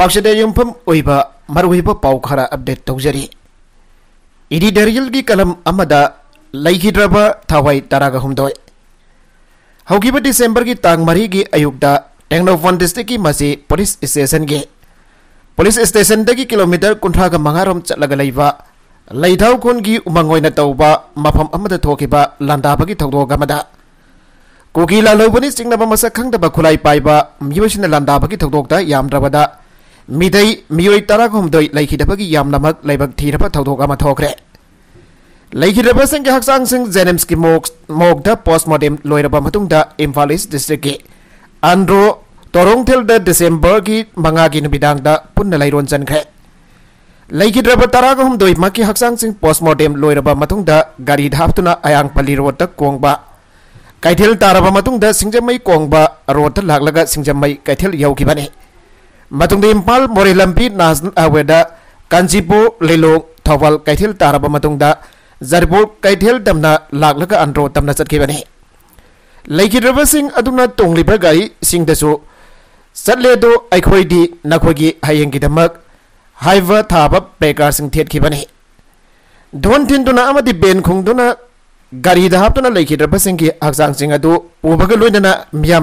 पक्षदय मरुब पा खर अपडेट तौजरी इडिटरियल की कलम लेग्रब थवै तरग हूदर की तंग मरी अयुक्त टेक्नोफोन डिस्ट्रिक मे पुलिस स्टेशन की पुलिस स्टेशन किलोमीटर कंथाग मंगा चलग लेधा खुन की उमंग तब मफम लंधा की थोद कोगी लालौब चिंगब मस खब खुलाई पाब मीबी लंधा की थोद याम्रबदा मिदई मई तरहदीदीब हाँ जेनेम्स की मोक्द पोस्ट मोडम इम्फा इस डिस्ट्रिक अंद्रो तोरोंथल दिसेंबर की मांग पुनः लेरों चंख्रेब तरहद की हाँ पोस्ट मोडम लोरबा अयपली रोड कौब कैथल तारब सिंजमई कौब रोड लागल सिंजमई कैथल मतुंग इम्फाल मोरे लंबी नेशनल हाईवे कांजीपु लेलोंग थौबल कैथल तारब मतुंग जरबो कैथिल तमना लाग अंद्रो तमना चतखेबने लेकिद्रबसिंग अदुना तोंगलिब गाड़ी सिंगदसु चटलेदो अखोइदी नखोगी हयेंगिदमक हाइव थाब पेकार धोन थिनदुना अमदि बेन खुंगदुना ꯒꯥꯔꯤꯗ ꯍꯥꯞꯇꯨꯅ ꯂꯩꯈꯤꯗ꯭ꯔꯕꯁꯤꯡꯒꯤ ꯍꯛꯆꯥꯡꯁꯤꯡ ꯑꯗꯨ ꯎꯕꯒ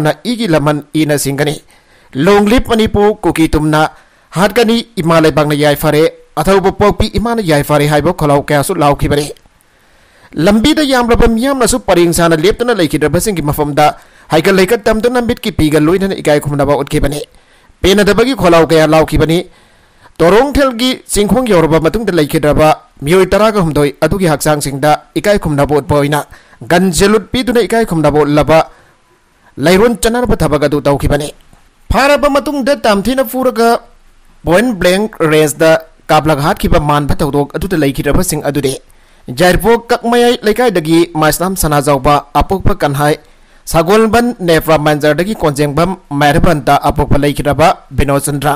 ꯂꯣꯏꯅꯅ ꯃꯤꯌꯥꯝꯅ ꯏꯒꯤ ꯂꯃꯟ long lip mani pu kuki tumna hatgani ima laibang na yai fare athau bu pok pi ima na yai fare hai bo kholau kya su lau khi bare lambi da yam laba miyam na su paring sana lep tuna lai ki da basing ki mafam da hai ka lai ka tam tuna bit ki pi ga loi na ikai khum na ba ut ki bane pe na da ba ki kholau kya lau ki bane torong thel gi singkhong yorba matung da lai ki da ba miyoi tara ga hum doi adu ki haksang sing da ikai khum na bo ut boina gan jelut pi tuna ikai khum na bo laba lairon chanar ba thabaga du tau ki bane ꯐꯥꯔꯕ ꯃꯇꯨꯡꯗ ꯇꯝꯊꯤꯅ ꯐꯨꯔꯒ point ꯕ꯭ꯂꯦꯡ ꯔꯦꯟꯖꯗ ꯀꯥꯞꯂꯛ ꯍꯥꯠꯈꯤꯕ ꯃꯥꯟꯕ ꯊꯧꯗꯣꯛ ꯑꯗꯨꯗ ꯂꯩꯈꯤꯗꯕꯁꯤꯡ ꯑꯗꯨꯗꯤ ꯖꯥꯏꯔꯄꯣ ꯀꯛꯃꯌꯥꯏ ꯂꯩꯀꯥꯏꯗꯒꯤ ꯃꯥꯏꯁꯂꯥꯝ ꯁꯅꯥꯖꯥꯎꯕ ꯑꯄꯣꯛꯄ ꯀꯟꯍꯥꯏ ꯁꯒꯣꯜꯕꯟ ꯅꯦꯐ꯭ꯔꯥ ꯃꯟꯖꯔꯗꯒꯤ ꯀꯣꯟꯖꯦꯡꯕꯝ ꯃꯥꯏꯔꯕꯟꯗ ꯑꯄꯣꯛꯄ ꯂꯩꯈꯤꯗꯕ ꯕꯤꯅꯣꯆꯟꯗ꯭ꯔ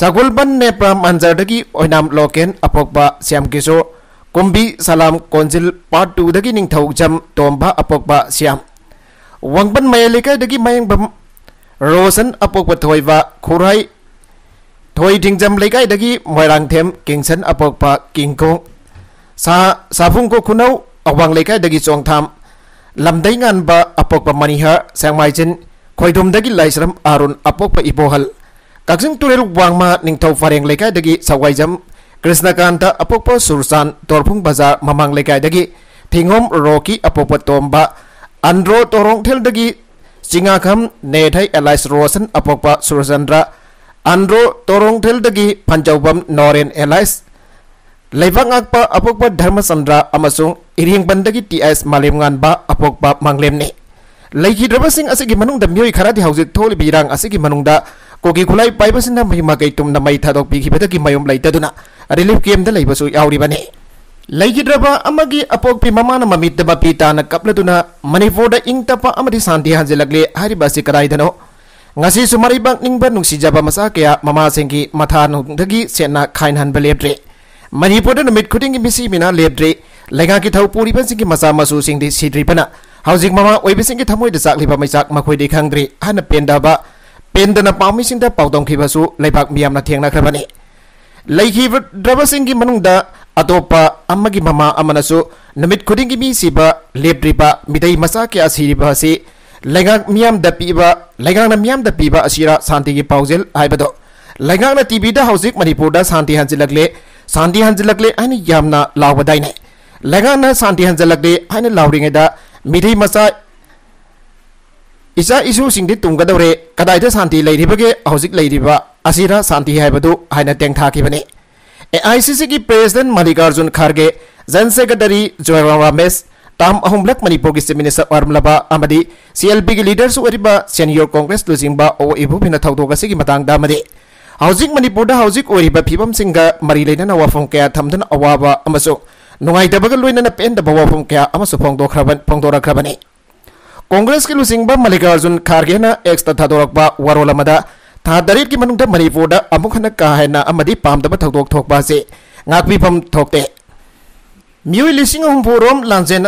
ꯁꯒꯣꯜꯕꯟ ꯅꯦꯄ꯭ꯔꯥ ꯃꯟꯖꯔꯗꯒꯤ ꯑꯣꯏꯅꯥꯝ ꯂꯣꯀꯦꯟ ꯑꯄꯣꯛꯄ ꯁ꯭ꯌꯥꯝꯀꯤꯁꯣꯔ ꯀꯨꯝꯕꯤ ꯁꯂꯥꯝ ꯀꯣꯟꯖꯤꯜ part ꯇꯨꯗꯒꯤ ꯅꯤꯡꯊꯧꯖꯝ ꯇꯣꯝꯕ ꯑꯄꯣꯛꯄ ꯁ꯭ꯌꯥꯝ ꯋꯥꯡꯕꯟ ꯃꯌꯥꯏ ꯂꯩꯀꯥꯏꯗꯒꯤ ꯃꯌꯦꯡꯕꯝ Thoi Kurai Jam रोशन अपोक थोब खुरई थोई थिंगजम लेकाई मोरंगथेम किंगसन अपोक किंगको सा साफुंग को खुनौ अवांग Tham चोंगथाम lamdai ngan ba apok pa maniha sangmaijin khoidum dagi laisram arun apok pa ibohal kakjing turel wangma ningthau fareng lekai dagi sawaijam krishnakanta apok pa sursan torphung bazar mamang lekai dagi thingom roki apok pa tomba andro torong thel dagi Singakam Nedhai Allies Rosen Apokpa Surasandra Andro Torong Thildagi Panjaubam Noren Allies Laibak Ngakpa Apokpa Dharmasandra Amasung Iringbandagi TS Malim ba Apokpa Manglemne Laikidrabasing Asigi Manung da Myoi Kharadi Hausik Tholi Birang Asigi Manung da Kogi Kulai Paibasina Mahima Kaitum Namai Thadok Bikibadagi Mayom Laitaduna Relief Game da Laibasu Yauribane ಲೈಜಿದ್ರಬಾ ಅಮಗಿ ಅಪೋಕ್ಪಿ ಮಮಾನ ಮಮಿದ್ದಬ ಪೀತಾನ ಕಪ್ಲದುನ ಮಣಿಪುರದ ಇಂಗ್ತಪ ಅಮದಿ ಸಾಂತಿ ಹಂಜೆ ಲಗ್ಲೆ ಹರಿಬಾಸಿ ಕರಾಯ್ದನೋ ngasi sumari bang ning ba nungsi jaba masa kya mama singi matha nu dagi sena khainhan ba lebre manipur da numit khuting gi misi mina lebre lega ki thau puri ba singi masa masu sing di sidri pana housing mama oi ba singi thamoi da sak liba mai sak ma khoi de khang dre ana pen da ba pen da na pa mi sing da pau dong khi ba su lai bak miam na thiang na khra ba ni lai ki ba drava singi manung da अटोप अमगी खुद की नमित खुदिंगी मी मचा लेब्रीबा मिदै मसा के असिरिबा से लैगा मियाम दपीबा लैगा न शांति की पाउजेल आइबदो लैगा न टीवी द हाउसिक मणिपुर द शांति हंज लगले शांति हंज लगले अन यामना ने लैगा शांति हंज लगले अन लावरिंगे द मिदै मसा इसा इशू सिंह तुंगदौरे कदाई शांति लेरीबगे हौजिक लेरीबा असिरा शांति हाइबदो हाइना टेंग AICC की president Mallikarjun Kharge general secretary Jairam Ramesh तम अहम अहुमलक मणिपुर की chief minister C L P की लीडर सुब सेनियर कांग्रेस लुजिंबा ओ इबू भिन थौदोग से मतंग अमदी हौजिक मरी लेना वाफम क्या थमदन अवाब अमसु नुगाइदबग लोइनन पेंदब वाफम क्या अमसु फोंदोखरबन कांग्रेस की लुजिंबा मल्लिकार्जुन खारगे ने एक्स तथादोरब वरोल की मनुद मणिपुर हेनाद पादे फम थोते मई लिंग हमफूरोम लाजें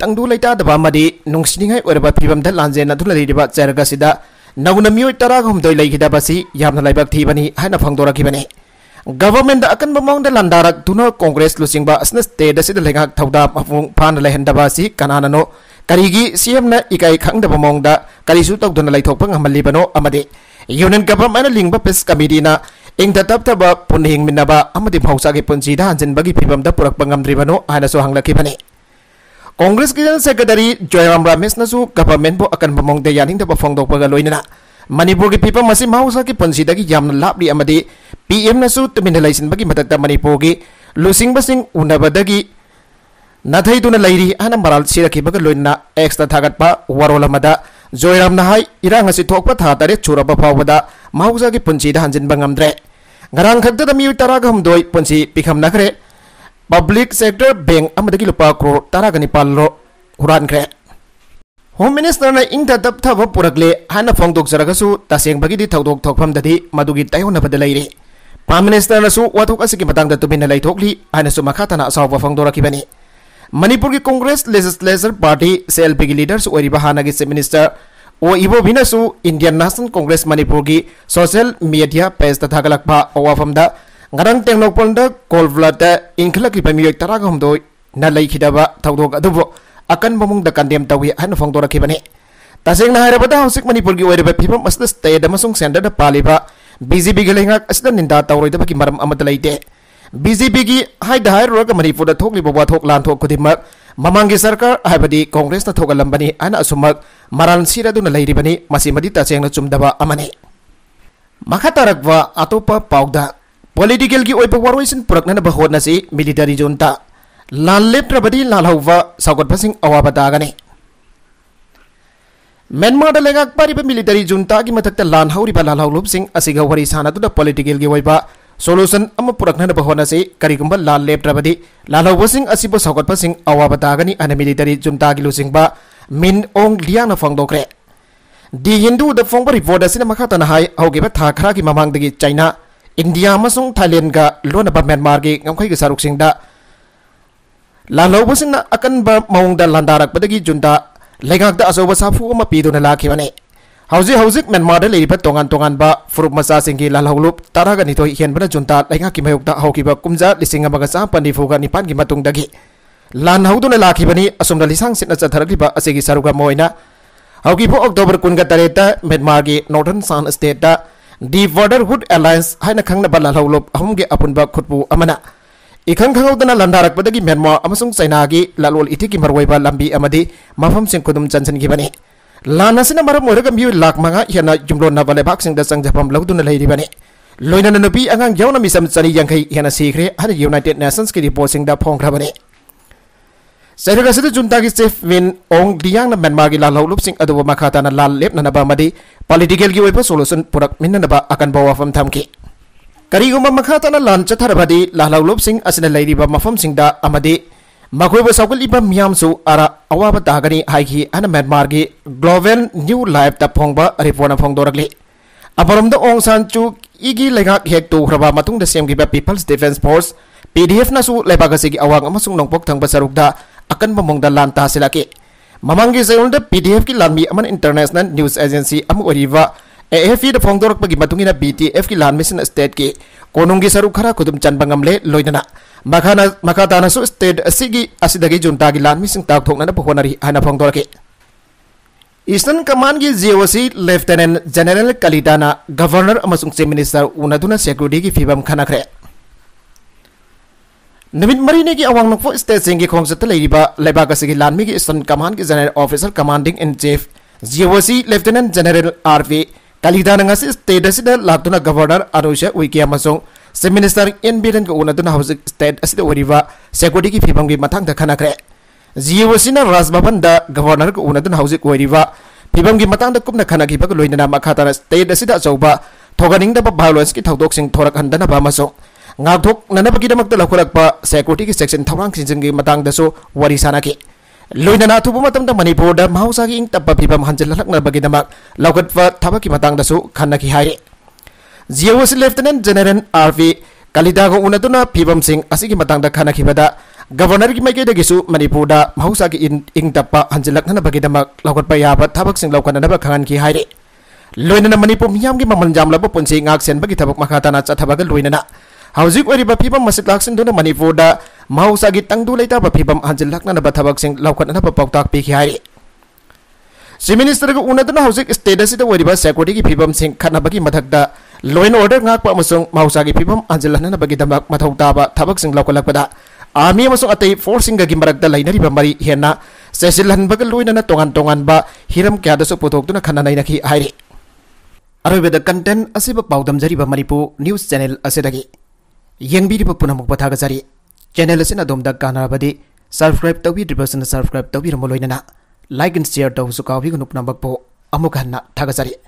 तंग लेटादी फीम लाजें चेरग से नौन मई तरहदेब थी फोरने गवर्मेंद अक लादारकना कॉग्रेस लुचिब स्टेट मपू फान लेहनबी कनानो कहीं इकाई खादब मौद कौन लेथोपलीबनो Yunan government lingba pes kami di na ing tetap tiba puning minaba amati mau sakit pun sida hancin bagi pibam da purak pangam dribano ana ah, so hang laki pani. Kongres kiran sekretari Joy Ramra mes nasu government bo akan pemong de yaning tiba fong dok pagaloi na. Manipur ki masih mau sakit pun sida ki jam lap di amati PM nasu temin helai sin bagi matata manipur ki losing basing una badagi Nathai tuna lairi ana ah, maral sira ki bagaloi na ekstra thagat pa warola madak. Jairam हाई इरांग था तरह सूरब फावद मौजा की पुंसी हंजिनबे गरान खद मई तरह हमदोई पुंसी पीखमनखरे पब्लिक सेक्टर बैंक लुप क्रोर तरह निपाल हुरानख्रे होम मिनिस्टर इंग तब थब पुरक्ले हाँ फोदू तसेंबगी थौदोंफमदी मधुगी तयोनबद लेरे प्राइम मिनिस्टर वाथों तुम लेथोली हाथ असौब फोंदोरखीबनी मणिपुर की कांग्रेस लेजिस्लेचर पार्टी सीएलपी की लीडर्स ओरिबा हाना की चीफ मिनिस्टर ओ इबो भीनासु इंडियन नेशनल कांग्रेस मणिपुर की सोशल मीडिया पेज तथा गलक अवाफम ngarang tengnopon da kol vlad da inkhla ki pami ek tara gom do na lai khida ba thaudok adubo akan bomung da kandem tawi han phong do rakhi bani taseng na hare bata hausik manipur gi oireba phibam asla state da masung center da paliba bjp gi lenga asla ninda tawroi da ki maram amat lai te BJP हाई हाइर मणिपुर वाथोक लाथोक खुदम की सरकार है कॉग्रेस थोगलबनी असुमक मरान सिरबनी तचें चुमदब अतोप पाद political की वरुसन पुरक्नब होटनसी मिलिटरी जोनता लाल लेप्रबदी लालहब सौगटपसिंग अवाब दागने म्यांमार लेगा मिलीटरी जोनता की मधक् लाल लालहलूब सिंह पोलीटिकल की ꯁꯣꯂꯨꯁꯟ ꯑꯃ ꯄꯨꯔꯛꯅꯅꯕ ꯍꯣꯠꯅꯁꯤ ꯀꯔꯤꯒꯨꯝꯕ ꯂꯥꯜ ꯂꯦꯞꯇ꯭ꯔꯕꯗꯤ ꯂꯥꯜꯍꯧꯕꯁꯤꯡ ꯑꯁꯤꯕꯨ ꯁꯧꯒꯠꯄꯁꯤꯡ ꯑꯋꯥꯕ ꯇꯥꯒꯅꯤ ꯍꯥꯏꯅ ꯃꯤꯂꯤꯇꯔꯤ ꯖꯨꯟꯇꯥꯒꯤ ꯂꯨꯆꯤꯡꯕ ꯃꯤꯟ ꯑꯣꯡ ꯂꯤꯌꯥꯡꯅ ꯐꯣꯡꯗꯣꯛꯈ꯭ꯔꯦ ꯗꯤ ꯍꯤꯟꯗꯨꯗ ꯐꯣꯡꯕ ꯔꯤꯄꯣꯔꯠ ꯑꯁꯤꯅ ꯃꯈꯥ ꯇꯥꯅ ꯍꯥꯏ ꯍꯧꯈꯤꯕ ꯊꯥ ꯈꯔꯒꯤ ꯃꯃꯥꯡꯗꯒꯤ ꯆꯥꯏꯅꯥ ꯏꯟꯗꯤꯌꯥ ꯑꯃꯁꯨꯡ ꯊꯥꯏꯂꯦꯟꯒ ꯂꯣꯟꯅꯕ ꯃ꯭ꯌꯥꯟꯃꯥꯔꯒꯤ ꯉꯝꯈꯩꯒꯤ ꯁꯔꯨꯛꯁꯤꯡꯗ ꯂꯥꯜꯍꯧꯕꯁꯤꯡꯅ ꯑꯀꯟꯕ ꯃꯑꯣꯡꯗ ꯂꯥꯟꯗꯥꯔꯛꯄꯗꯒꯤ ꯖꯨꯟꯇꯥ ꯂꯩꯉꯥꯛꯇ ꯑꯆꯧꯕ ꯁꯥꯐꯨ ꯑꯃ ꯄꯤꯗꯨꯅ ꯂꯥꯛꯈꯤꯕꯅꯤ Hauzi men Myanmar da leiba tongan tongan ba furuk masa singgi lau lup tara ga kan nitoi hian bana junta lainga ki ta hau hauki ba kumja lisinga maga sa pan difu ga nipan gi matung dagi lan haudu na bani asum da lisang sa cha ba ase gi saruga moina hauki pho Oktober kun ga tareta Myanmar gi northern sun state da di Hood alliance kang khangna ba lau lup ahum gi apun ba khutbu amana ikhang खंगौदना लंदारक बदगी Myanmar अमसुंग China की लालोल इथि की lambi amadi अमदि kudum Singh खुदुम चंचन ni lana sina mo oiga mi lak manga yana jumlo na bale bak sing dasang japam lau dun lai loina na nabi angang jau na misam tsani yang kai yana sikre hana united nations ki report sing da phong rabani Saya juga itu junta ki win ong liang na Myanmar ki lalau lup sing adu makata na lal lep na naba madi political ki wepa solution purak minna naba akan bawa fam tham ki guma makata na lan chathar badi lalau lup sing asina lairi ba mafam sing da amadi मखोब सौगलीब म्यामसु अरा अवाब तागनी हाइखी अन Myanmar की Global New Light ता report फोंदोरगली अपरम ओं ओंग इगी लेगा हेक तो मतुंग द सेम गिबा पीपल्स डिफेंस फोर्स पीडीएफ नसु लेबाग से की अवांग अमसुंग नोंगपोक थंग बसरुकदा अकन बमोंग द ममंग की सेउल द पीडीएफ की लानमी अमन इंटरनेशनल न्यूज एजेंसी अम ओरिवा AFE द फोंदोरक बगी मतुंगिना की लानमिसन स्टेट की कोनुंगी सरुख खरा खुदुम चनबंगमले लोइदना मखा तानसु स्टेट असिगी असिदगी जुनतागी लानमिसिंग ताकथोकनानबा होनरी हाना फोंगदोरके ईस्टर्न कमान की G O C lieutenant general Kalita governor chief minister उनादुना सिक्योरिटी की फिबम खानाखरे नमित मरीने की अवांग नोफो स्टेट सिंह की खोंगजत लेबा लेबा कसगी की ईस्टर्न कमान की general officer commanding in chief G O C lieutenant general P Kalita state असिद governor Anusuiya Uikey chief minister N Biren हौजी स्टेट सेकुरी की फीवन की मांग खाख्रे जीव सिंह राजभवन गवर्नर हौजी फीवन की मांग कूम खाखना मखा तर स्टेट अच्छा थोड़ा भाईलोस की थोड़ोनबीदम लौरप सेकुरी की सेक्शन थोड़ा की सा लोना अथुब मनपुर मौसा की इंग तब फीव हंजल हल्क लौट की मांग खाखी है GOC lieutenant general R P Kalita उन्न फीवम सिंह की गवर्नर की मैकेदू मनपुर मौसा की इन इं तप हंजलखनाब खाने लोनना मनपुर मैम की ममल जाम की ना सेंबकना चथबग लोनना हजिब फीव मसी मनपुर मौसा की तंग लेता फीवम हंजलखनाब पौता पी पीखे चीफ मिनीस्टर उन्न स्टेट सेक्यूरी की फीवम सिंह खाब की मधक्ता लोन ऑर्डर मौसा की फीव अंजलन बदौता थबक आर्मी अत फोर्स मरदरी मरी हेन चेसीलग लोन तोान तोान हिम क्या पोदों खन नईनखी आरोद कंटें पादम मणिपुर न्यूज चेनेल पुनमुक पथागजारी चेनेल कानी सब्सक्राइब तौर सब्सक्राइब तौर लोन लाइक एंड शेयर तब का नुक नमक हागजारी